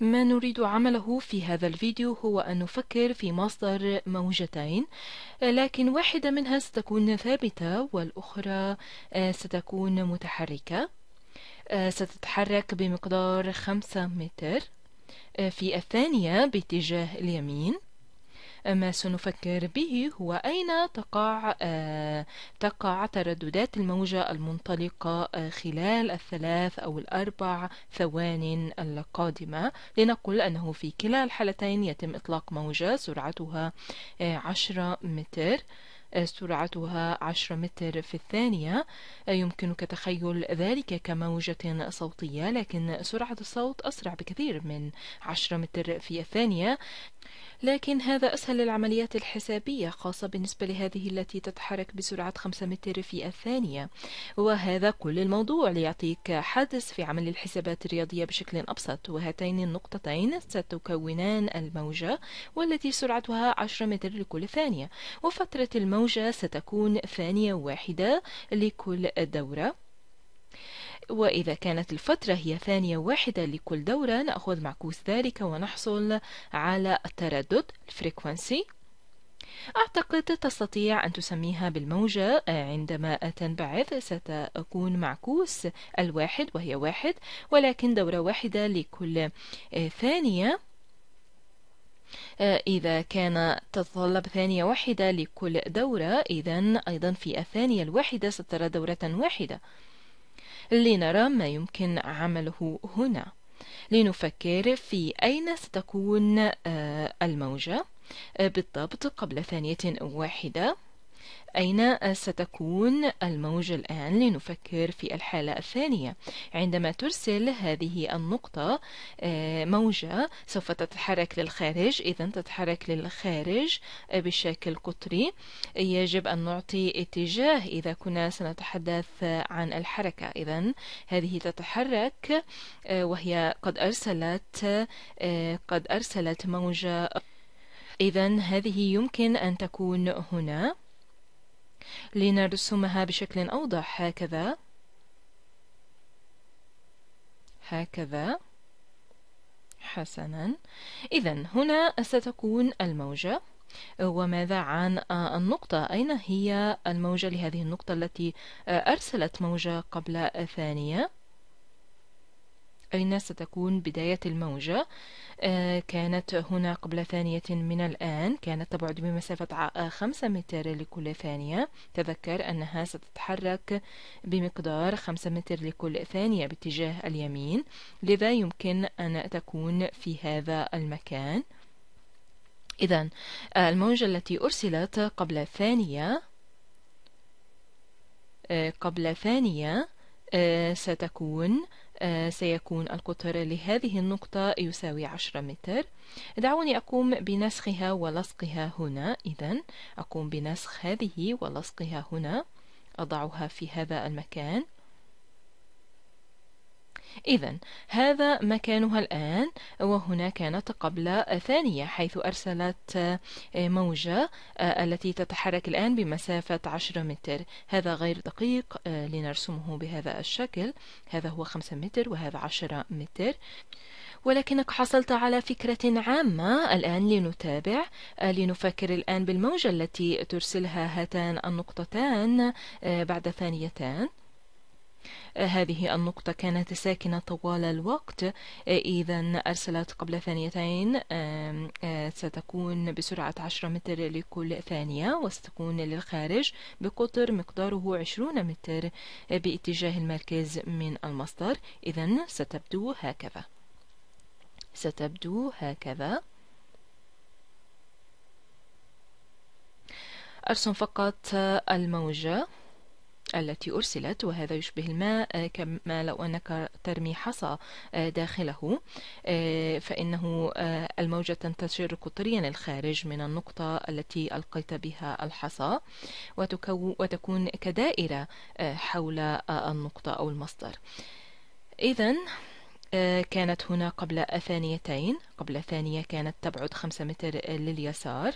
ما نريد عمله في هذا الفيديو هو أن نفكر في مصدر موجتين لكن واحدة منها ستكون ثابتة والأخرى آه، ستكون متحركة آه، ستتحرك بمقدار 5 متر آه، في الثانية باتجاه اليمين ما سنفكر به هو أين تقع آه، تقع ترددات الموجة المنطلقة آه، خلال الثلاث أو الأربع ثوان القادمة لنقل أنه في كلا الحالتين يتم إطلاق موجة سرعتها آه، عشرة متر سرعتها عشرة متر في الثانية يمكنك تخيل ذلك كموجة صوتية لكن سرعة الصوت أسرع بكثير من عشرة متر في الثانية لكن هذا أسهل للعمليات الحسابية خاصة بالنسبة لهذه التي تتحرك بسرعة 5 متر في الثانية وهذا كل الموضوع ليعطيك حدس في عمل الحسابات الرياضية بشكل أبسط وهاتين النقطتين ستكونان الموجة والتي سرعتها 10 متر لكل ثانية وفترة الموجة ستكون ثانية واحدة لكل دورة وإذا كانت الفترة هي ثانية واحدة لكل دورة نأخذ معكوس ذلك ونحصل على التردد الفريكوانسي أعتقد تستطيع أن تسميها بالموجة عندما تنبعث ستكون معكوس الواحد وهي واحد ولكن دورة واحدة لكل آه، ثانية آه، إذا كان تتطلب ثانية واحدة لكل دورة إذا أيضا في الثانية الواحدة سترى دورة واحدة لنرى ما يمكن عمله هنا لنفكر في أين ستكون آه، الموجة آه، بالضبط قبل ثانية واحدة أين ستكون الموجة الآن لنفكر في الحالة الثانية عندما ترسل هذه النقطة آه، موجة سوف تتحرك للخارج إذا تتحرك للخارج بشكل قطري يجب أن نعطي اتجاه إذا كنا سنتحدث عن الحركة إذا هذه تتحرك آه، وهي قد أرسلت آه، قد أرسلت موجة إذا هذه يمكن أن تكون هنا لنرسمها بشكل أوضح هكذا هكذا حسنا إذا هنا ستكون الموجة وماذا عن النقطة أين هي الموجة لهذه النقطة التي أرسلت موجة قبل ثانية أين ستكون بداية الموجة آه، كانت هنا قبل ثانية من الآن كانت تبعد بمسافة 5 آه، متر لكل ثانية تذكر أنها ستتحرك بمقدار 5 متر لكل ثانية باتجاه اليمين لذا يمكن أن تكون في هذا المكان إذا آه، الموجة التي أرسلت قبل ثانية قبل ثانية ستكون آه، سيكون القطر لهذه النقطة يساوي 10 متر دعوني أقوم بنسخها ولصقها هنا إذا أقوم بنسخ هذه ولصقها هنا أضعها في هذا المكان إذا هذا مكانها الآن وهنا كانت قبل ثانية حيث أرسلت آه، موجة آه، التي تتحرك الآن بمسافة 10 متر هذا غير دقيق آه، لنرسمه بهذا الشكل هذا هو 5 متر وهذا 10 متر ولكنك حصلت على فكرة عامة الآن لنتابع لنفكر الآن بالموجة التي ترسلها هاتان النقطتان بعد ثانيتان آه، هذه النقطة كانت ساكنة طوال الوقت آه، إذا أرسلت قبل ثانيتين آه، ستكون بسرعة 10 متر لكل ثانية وستكون للخارج بقطر مقداره 20 متر باتجاه المركز من المصدر إذا ستبدو هكذا ستبدو هكذا أرسم فقط الموجة التي أرسلت وهذا يشبه الماء آه، كما لو أنك ترمي حصى آه، داخله آه، فإنه الموجة تنتشر قطريا الخارج من النقطة التي ألقيت بها الحصى وتكون كدائرة حول النقطة أو المصدر إذا كانت هنا قبل ثانيتين قبل ثانية كانت تبعد خمسة متر لليسار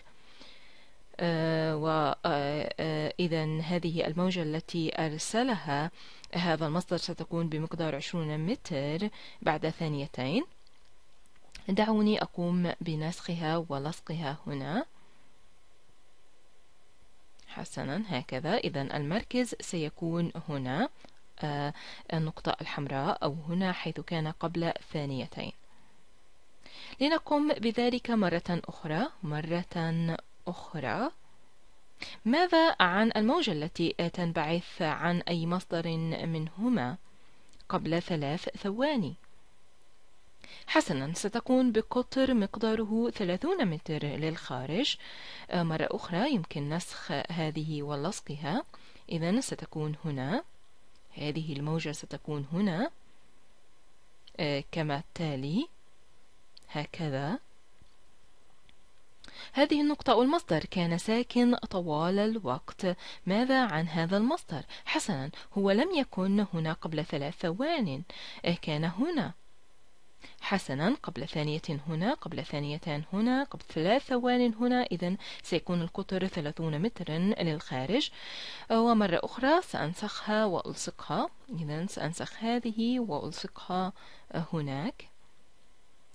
آه، وإذا آه، آه، هذه الموجة التي أرسلها هذا المصدر ستكون بمقدار 20 متر بعد ثانيتين دعوني أقوم بنسخها ولصقها هنا حسنا هكذا إذا المركز سيكون هنا النقطة الحمراء أو هنا حيث كان قبل ثانيتين لنقم بذلك مرة أخرى مرة أخرى ماذا عن الموجة التي تنبعث عن أي مصدر منهما قبل ثلاث ثواني؟ حسنا ستكون بقطر مقداره 30 متر للخارج آه، مرة أخرى يمكن نسخ هذه ولصقها إذا ستكون هنا هذه الموجة ستكون هنا آه، كما التالي هكذا هذه النقطة أو المصدر كان ساكن طوال الوقت ماذا عن هذا المصدر حسنا هو لم يكن هنا قبل ثلاث ثوان إيه كان هنا حسنا قبل ثانية هنا قبل ثانيتان هنا قبل ثلاث ثوان هنا إذا سيكون القطر ثلاثون مترا للخارج ومرة أخرى سأنسخها وألصقها إذا سأنسخ هذه وألصقها هناك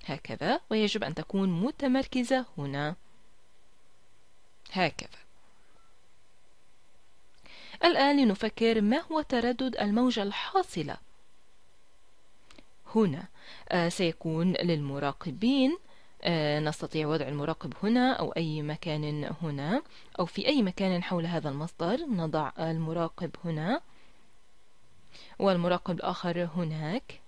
هكذا ويجب أن تكون متمركزة هنا هكذا الآن لنفكر ما هو تردد الموجة الحاصلة هنا آه، سيكون للمراقبين آه، نستطيع وضع المراقب هنا أو أي مكان هنا أو في أي مكان حول هذا المصدر نضع المراقب هنا والمراقب الآخر هناك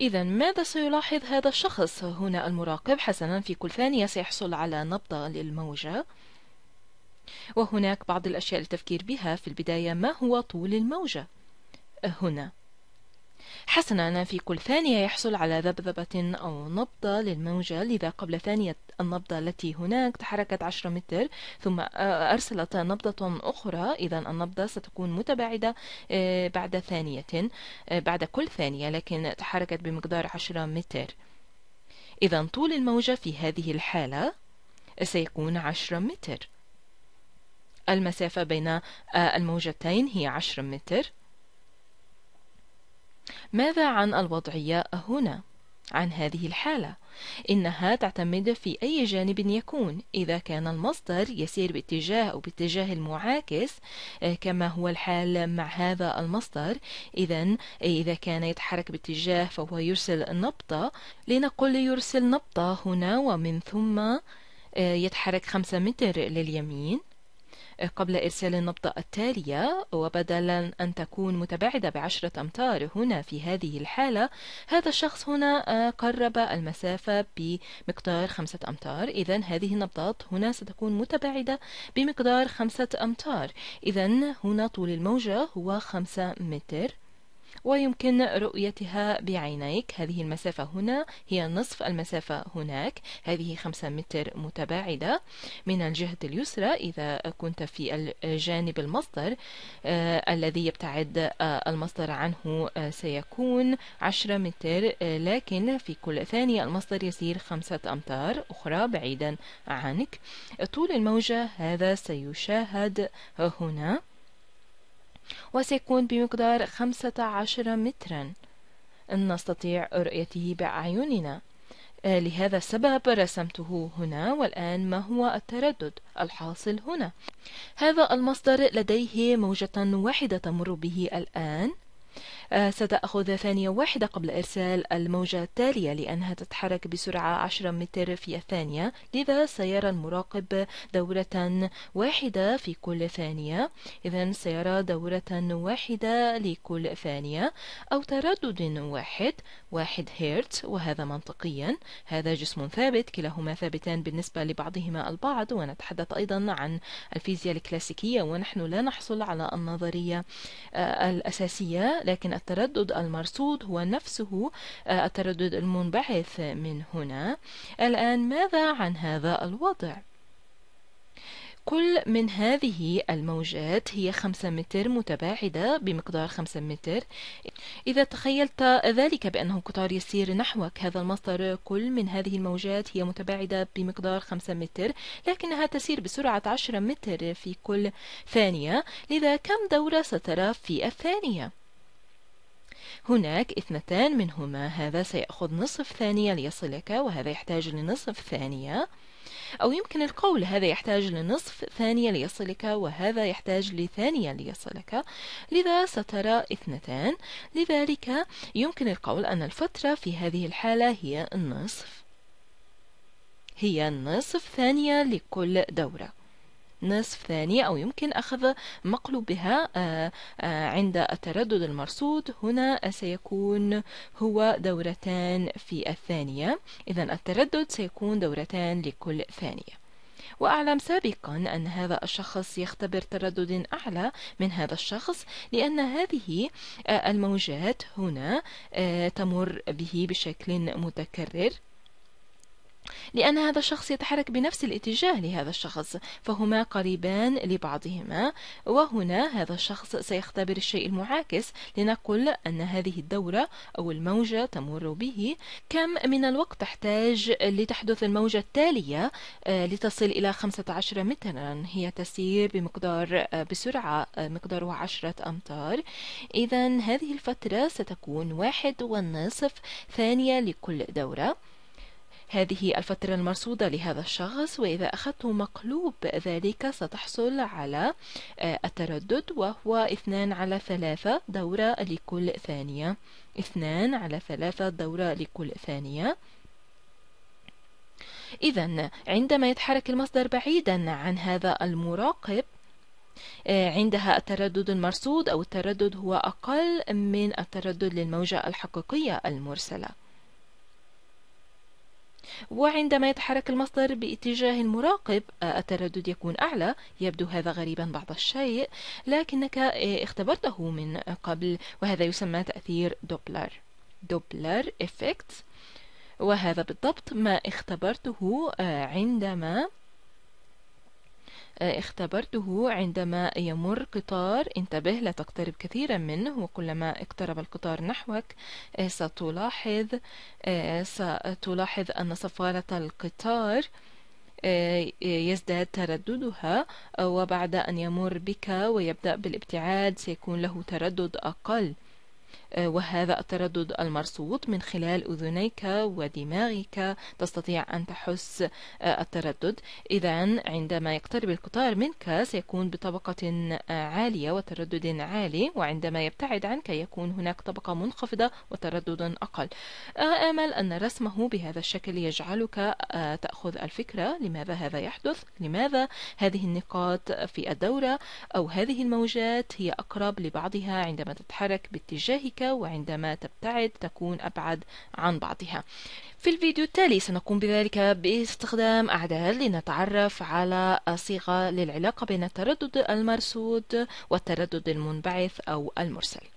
إذا ماذا سيلاحظ هذا الشخص هنا المراقب حسنا في كل ثانية سيحصل على نبضة للموجة وهناك بعض الأشياء للتفكير بها في البداية ما هو طول الموجة هنا حسنا في كل ثانية يحصل على ذبذبة أو نبضة للموجة لذا قبل ثانية النبضة التي هناك تحركت 10 متر ثم أرسلت نبضة أخرى إذا النبضة ستكون متباعدة آه، بعد ثانية آه، بعد كل ثانية لكن تحركت بمقدار 10 متر إذا طول الموجة في هذه الحالة سيكون 10 متر المسافة بين آه، الموجتين هي 10 متر ماذا عن الوضعية هنا؟ عن هذه الحالة إنها تعتمد في أي جانب يكون إذا كان المصدر يسير باتجاه أو باتجاه المعاكس آه، كما هو الحال مع هذا المصدر إذا آه، إذا كان يتحرك باتجاه فهو يرسل نبطة لنقل يرسل نبطة هنا ومن ثم آه، يتحرك خمسة متر لليمين قبل إرسال النبضة التالية وبدلا أن تكون متباعدة بعشرة أمتار هنا في هذه الحالة هذا الشخص هنا آه، قرب المسافة بمقدار خمسة أمتار إذا هذه النبضات هنا ستكون متباعدة بمقدار خمسة أمتار إذا هنا طول الموجة هو خمسة متر ويمكن رؤيتها بعينيك هذه المسافة هنا هي نصف المسافة هناك هذه خمسة متر متباعدة من الجهة اليسرى إذا كنت في الجانب المصدر آه الذي يبتعد آه المصدر عنه آه سيكون عشرة متر آه، لكن في كل ثانية المصدر يسير خمسة أمتار أخرى بعيدا عنك طول الموجة هذا سيشاهد هنا وسيكون بمقدار 15 مترا نستطيع رؤيته بأعيننا آه، لهذا السبب رسمته هنا والآن ما هو التردد الحاصل هنا هذا المصدر لديه موجة واحدة تمر به الآن آه، ستأخذ ثانية واحدة قبل إرسال الموجة التالية لأنها تتحرك بسرعة 10 متر في الثانية لذا سيرى المراقب دورة واحدة في كل ثانية إذا سيرى دورة واحدة لكل ثانية أو تردد واحد واحد هرتز وهذا منطقيا هذا جسم ثابت كلاهما ثابتان بالنسبة لبعضهما البعض ونتحدث أيضا عن الفيزياء الكلاسيكية ونحن لا نحصل على النظرية آه، الأساسية لكن التردد المرصود هو نفسه آه، التردد المنبعث من هنا الآن ماذا عن هذا الوضع؟ كل من هذه الموجات هي خمسة متر متباعدة بمقدار خمسة متر إذا تخيلت ذلك بأنه قطار يسير نحوك هذا المصدر كل من هذه الموجات هي متباعدة بمقدار خمسة متر لكنها تسير بسرعة عشرة متر في كل ثانية لذا كم دورة سترى في الثانية؟ هناك اثنتان منهما هذا سيأخذ نصف ثانية ليصلك وهذا يحتاج لنصف ثانية أو يمكن القول هذا يحتاج لنصف ثانية ليصلك وهذا يحتاج لثانية ليصلك لذا سترى اثنتان لذلك يمكن القول أن الفترة في هذه الحالة هي النصف هي النصف ثانية لكل دورة نصف ثانية أو يمكن أخذ مقلوبها آه، آه، عند التردد المرصود هنا سيكون هو دورتان في الثانية إذا التردد سيكون دورتان لكل ثانية وأعلم سابقا أن هذا الشخص يختبر تردد أعلى من هذا الشخص لأن هذه آه، الموجات هنا تمر به بشكل متكرر لأن هذا الشخص يتحرك بنفس الاتجاه لهذا الشخص فهما قريبان لبعضهما وهنا هذا الشخص سيختبر الشيء المعاكس لنقل أن هذه الدورة أو الموجة تمر به كم من الوقت تحتاج لتحدث الموجة التالية آه، لتصل إلى 15 مترا هي تسير بمقدار آه، بسرعة آه، مقداره 10 أمتار إذا هذه الفترة ستكون واحد والنصف ثانية لكل دورة هذه الفترة المرصودة لهذا الشخص وإذا أخذت مقلوب ذلك ستحصل على آه، التردد وهو اثنان على ثلاثة دورة لكل ثانية اثنان على ثلاثة دورة لكل ثانية إذا عندما يتحرك المصدر بعيدا عن هذا المراقب آه، عندها التردد المرصود أو التردد هو أقل من التردد للموجة الحقيقية المرسلة وعندما يتحرك المصدر باتجاه المراقب آه، التردد يكون أعلى يبدو هذا غريبا بعض الشيء لكنك آه، اختبرته من قبل وهذا يسمى تأثير دوبلر دوبلر إفكت وهذا بالضبط ما اختبرته آه، عندما اختبرته عندما يمر قطار انتبه لا تقترب كثيرا منه وكلما اقترب القطار نحوك آه، ستلاحظ آه، ستلاحظ أن صفارة القطار آه، يزداد ترددها وبعد أن يمر بك ويبدأ بالابتعاد سيكون له تردد أقل آه، وهذا التردد المرصود من خلال أذنيك ودماغك تستطيع أن تحس آه، التردد إذا عندما يقترب القطار منك سيكون بطبقة آه، عالية وتردد عالي وعندما يبتعد عنك يكون هناك طبقة منخفضة وتردد أقل آمل أن رسمه بهذا الشكل يجعلك تأخذ الفكرة لماذا هذا يحدث لماذا هذه النقاط في الدورة أو هذه الموجات هي أقرب لبعضها عندما تتحرك باتجاه منتهكة وعندما تبتعد تكون أبعد عن بعضها في الفيديو التالي سنقوم بذلك باستخدام أعداد لنتعرف على صيغة للعلاقة بين التردد المرصود والتردد المنبعث أو المرسل